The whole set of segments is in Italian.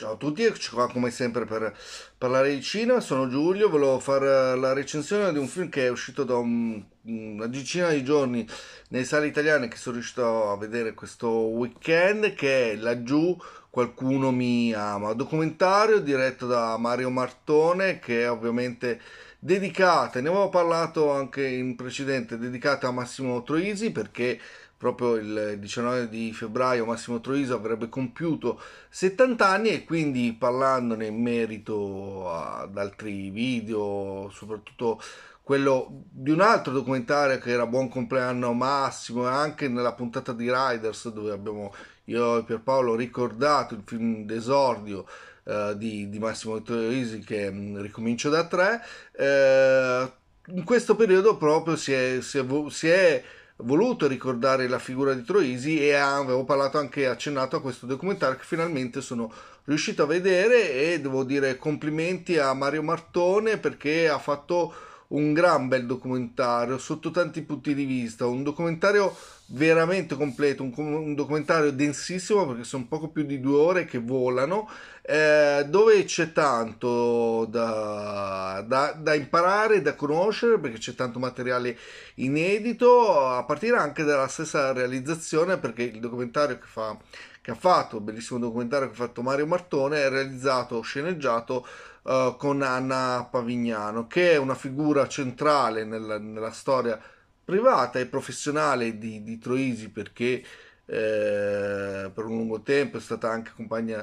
Ciao a tutti, eccoci qua come sempre per parlare di cinema, sono Giulio, volevo fare la recensione di un film che è uscito da un, una decina di giorni nelle sale italiane che sono riuscito a vedere questo weekend che è Laggiù qualcuno mi ama, documentario diretto da Mario Martone che è ovviamente dedicato, ne avevo parlato anche in precedente, dedicato a Massimo Troisi perché proprio il 19 di febbraio Massimo Troisi avrebbe compiuto 70 anni e quindi parlandone in merito ad altri video, soprattutto quello di un altro documentario che era Buon compleanno Massimo e anche nella puntata di Riders dove abbiamo io e Pierpaolo ricordato il film d'esordio eh, di, di, Massimo Troisi che mh, mm, ricomincio da tre eh, in questo periodo proprio si è, si è, si è voluto ricordare la figura di Troisi e avevo parlato anche accennato a questo documentario che finalmente sono riuscito a vedere e devo dire complimenti a Mario Martone perché ha fatto un gran bel documentario sotto tanti punti di vista, un documentario veramente completo, un, un documentario densissimo perché sono poco più di due ore che volano, eh, dove c'è tanto da, da, da, imparare, da conoscere perché c'è tanto materiale inedito, a partire anche dalla stessa realizzazione perché il documentario che fa che ha fatto, bellissimo documentario che ha fatto Mario Martone, è realizzato, sceneggiato eh, con Anna Pavignano, che è una figura centrale nella, nella storia privata e professionale di, di Troisi, perché eh, per un lungo tempo è stata anche compagna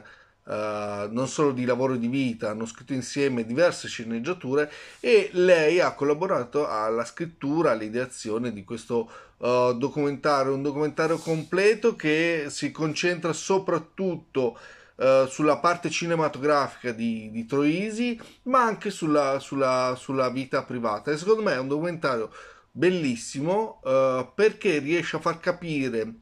eh, non solo di lavoro e di vita, hanno scritto insieme diverse sceneggiature e lei ha collaborato alla scrittura, all'ideazione di questo eh, documentario, un documentario completo che si concentra soprattutto eh, sulla parte cinematografica di, di Troisi, ma anche sulla, sulla, sulla, vita privata. E secondo me è un documentario bellissimo eh, perché riesce a far capire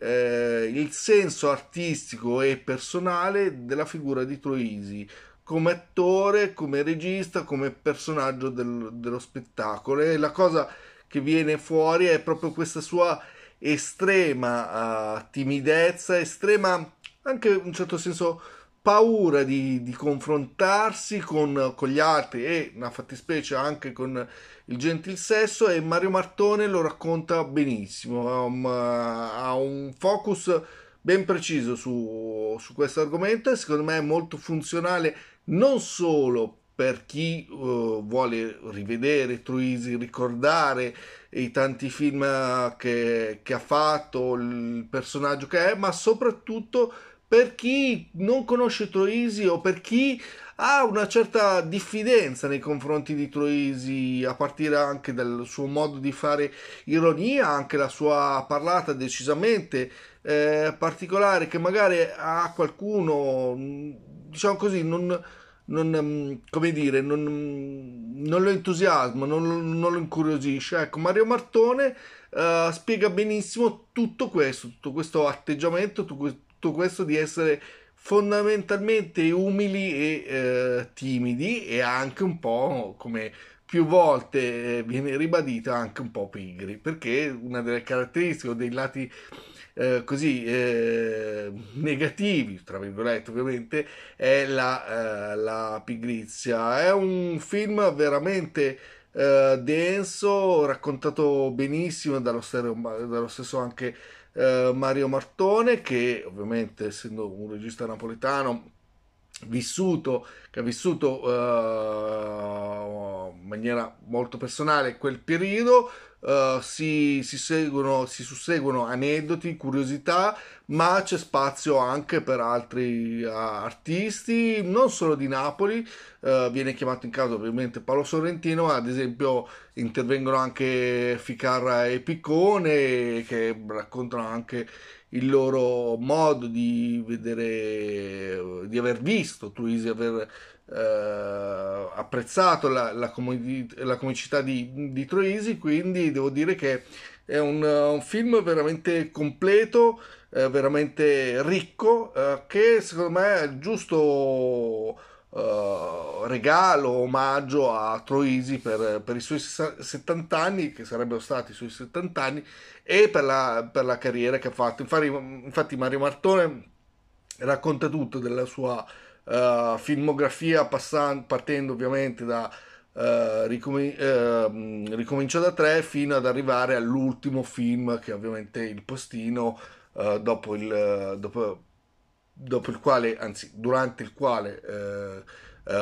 eh, il senso artistico e personale della figura di Troisi come attore, come regista, come personaggio del, dello spettacolo. E la cosa che viene fuori è proprio questa sua estrema uh, timidezza, estrema anche in un certo senso paura di, di confrontarsi con, con, gli altri e una fattispecie anche con il gentil sesso e Mario Martone lo racconta benissimo, ha un, ha un focus ben preciso su, su questo argomento e secondo me è molto funzionale non solo per chi uh, vuole rivedere Truisi, ricordare i tanti film che, che ha fatto, il personaggio che è, ma soprattutto per chi non conosce Troisi o per chi ha una certa diffidenza nei confronti di Troisi, a partire anche dal suo modo di fare ironia, anche la sua parlata decisamente eh, particolare che magari a qualcuno, mm, diciamo così, non, non, mm, come dire, non, mm, non lo entusiasma, non, non, lo incuriosisce. Ecco, Mario Martone eh, spiega benissimo tutto questo, tutto questo atteggiamento, tutto questo tutto questo di essere fondamentalmente umili e eh, timidi e anche un po' come più volte eh, viene ribadito anche un po' pigri perché una delle caratteristiche o dei lati eh, così eh, negativi tra virgolette ovviamente è la, eh, la, pigrizia è un film veramente eh, denso raccontato benissimo dallo, stereo, dallo stesso anche eh, Mario Martone che ovviamente essendo un regista napoletano vissuto, che ha vissuto eh, in maniera molto personale quel periodo, eh, si, si, seguono, si susseguono aneddoti, curiosità, ma c'è spazio anche per altri uh, artisti, non solo di Napoli, uh, viene chiamato in causa ovviamente Paolo Sorrentino, ma ad esempio intervengono anche Ficarra e Piccone che raccontano anche il loro modo di vedere, di aver visto Tuisi, aver eh, apprezzato la, la, comod- la comicità di, di, Troisi, quindi devo dire che è un, un film veramente completo, eh, veramente ricco, eh, che secondo me è il giusto eh, regalo, omaggio a Troisi per, per, i suoi 70 anni, che sarebbero stati i suoi 70 anni, e per la, per la carriera che ha fatto. Infatti, infatti Mario Martone racconta tutto della sua uh, filmografia passan- partendo ovviamente da uh, eh, Ricomin- uh, ehm, Ricomincia da tre fino ad arrivare all'ultimo film che è ovviamente il postino eh, dopo il, dopo, dopo, il, quale, anzi durante il quale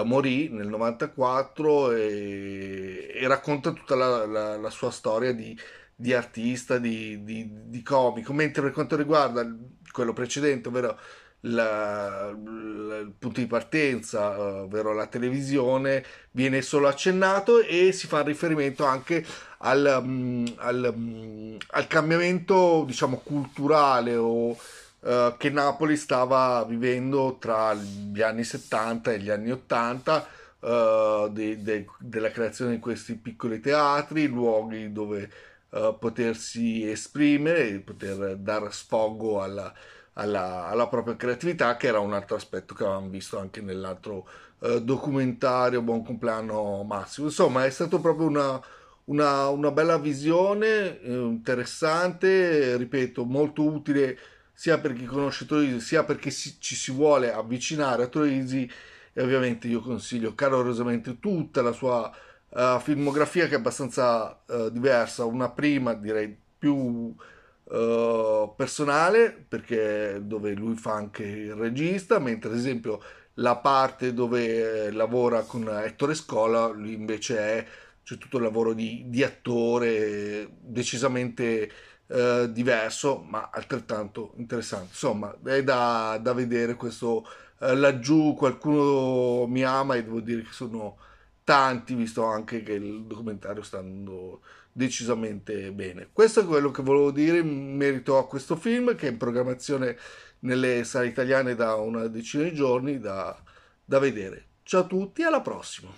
morì nel 94 e, e racconta tutta la, la, la sua storia di, di artista, di, di, di comico, mentre per quanto riguarda quello precedente, ovvero la, la, il punto di partenza, eh, ovvero la televisione, viene solo accennato e si fa riferimento anche al, mm, al, mm, al cambiamento diciamo, culturale o Uh, che Napoli stava vivendo tra gli anni 70 e gli anni 80 uh, eh, de, de, della creazione di questi piccoli teatri, luoghi dove uh, potersi esprimere, poter dare sfogo alla, alla, alla, propria creatività, che era un altro aspetto che avevamo visto anche nell'altro eh, documentario Buon compleanno Massimo. Insomma, è stata proprio una, una, una, bella visione, eh, interessante, ripeto, molto utile sia per chi conosce Troisi, sia perché si, ci si vuole avvicinare a Troisi. E ovviamente io consiglio calorosamente tutta la sua uh, filmografia che è abbastanza uh, diversa, una prima direi più uh, personale perché dove lui fa anche il regista, mentre ad esempio la parte dove eh, lavora con Ettore Scola, lui invece è c'è tutto il lavoro di, di attore decisamente eh, diverso, ma altrettanto interessante. Insomma, è da, da vedere questo eh, laggiù, qualcuno mi ama e devo dire che sono tanti, visto anche che il documentario sta andando decisamente bene. Questo è quello che volevo dire in merito a questo film che è in programmazione nelle sale italiane da una decina di giorni da, da vedere. Ciao a tutti, alla prossima!